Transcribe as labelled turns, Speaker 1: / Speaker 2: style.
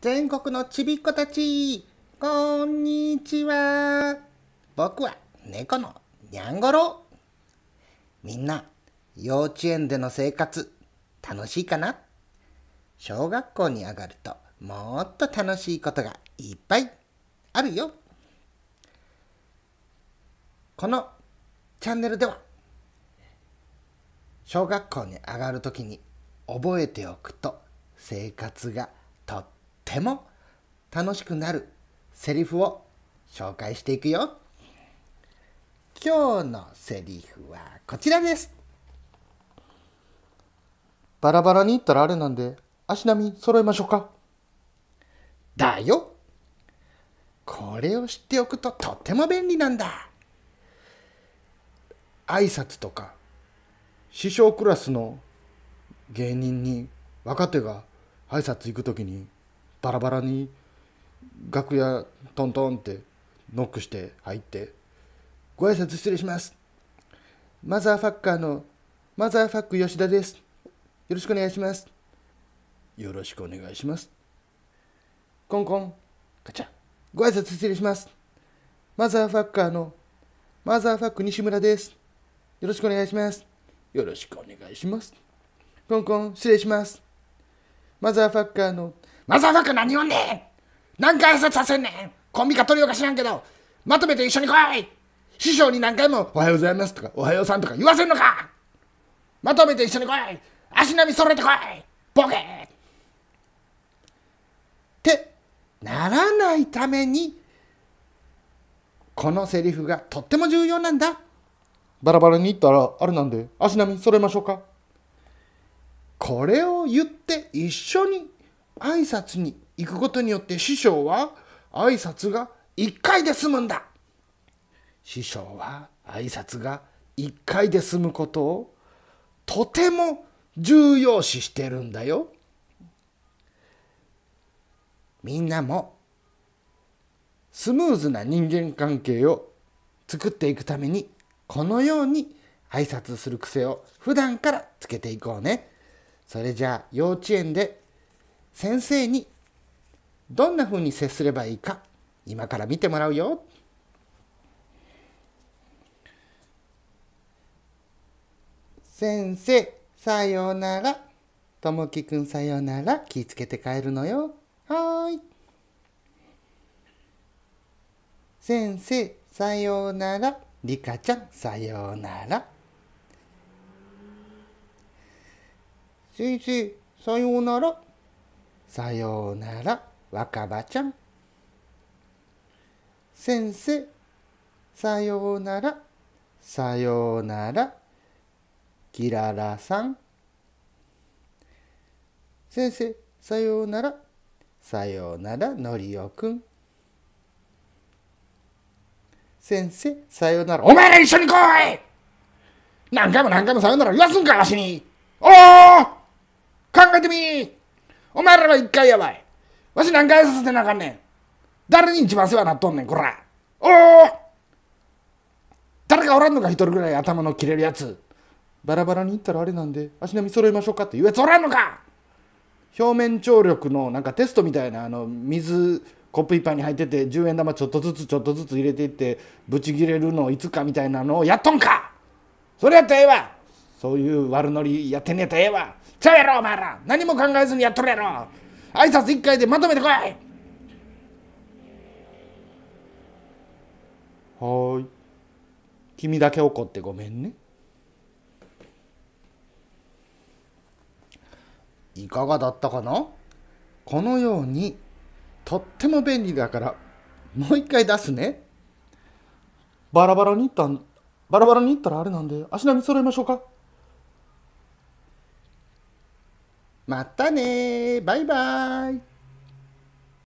Speaker 1: 全国のちびっ子たちこんにちは僕は猫のにゃんごろみんな幼稚園での生活楽しいかな小学校に上がるともっと楽しいことがいっぱいあるよこのチャンネルでは小学校に上がるときに覚えておくと生活がとってても楽しくなるセリフを紹介していくよ今日のセリフはこちらですバラバラに行ったらあれなんで足並み揃えましょうかだよこれを知っておくととっても便利なんだ挨拶とか師匠クラスの芸人に若手が挨拶行く時に「バラバラに楽屋トントンってノックして入って「ご挨拶失礼します」「マザーファッカーのマザーファック吉田です」「よろしくお願いします」「よろしくお願いします」「コンコンガチャご挨拶失礼します」「マザーファッカーのマザーファック西村です」「よろしくお願いします」「よろしくお願いします」「コンコン失礼します」「マザーファッカーのざわざ何言んねん何回挨拶させんねんコンビか取りようか知らんけど、まとめて一緒に来い師匠に何回もおはようございますとか、おはようさんとか言わせんのかまとめて一緒に来い足並み揃えて来いボケってならないために、このセリフがとっても重要なんだ。バラバラに言ったらあれなんで足並み揃えましょうかこれを言って一緒に挨拶に行くことによって師匠は挨拶が1回で済むんだ師匠は挨拶が1回で済むことをとても重要視してるんだよ。みんなもスムーズな人間関係を作っていくためにこのように挨拶する癖を普段からつけていこうね。それじゃあ幼稚園で先生にどんなふうに接すればいいか今から見てもらうよ。先生さようならともきくんさようなら気ぃつけて帰るのよはい先生さようならりかちゃんさようなら先生さようならさようなら若葉ちゃん。先生、さようなら、さようなら、キララさん。先生、さようなら、さようなら、のりおくん。先生、さようなら、お前ら一緒に来い何回も何回もさようなら言わすんか、わしにおお考えてみーお前らは一回やばい。わし何回させてなあかんねん。誰に一番世話なっとんねん、こら。おお誰かおらんのか、一人ぐらい頭の切れるやつ。バラバラに行ったらあれなんで、足並み揃えましょうかって言うやつおらんのか表面張力のなんかテストみたいな、あの、水、コップ一杯に入ってて、10円玉ちょっとずつちょっとずつ入れていって、ブチ切れるのいつかみたいなのをやっとんかそれやったらええわそういう悪ノリやってねえとええわちゃうやろお前ら何も考えずにやっとるやろ挨拶一回でまとめてこいはい君だけ怒ってごめんねいかがだったかなこのようにとっても便利だからもう一回出すねバラバラにいったんバラバラにいったらあれなんで足並み揃えましょうかまたねバイバイ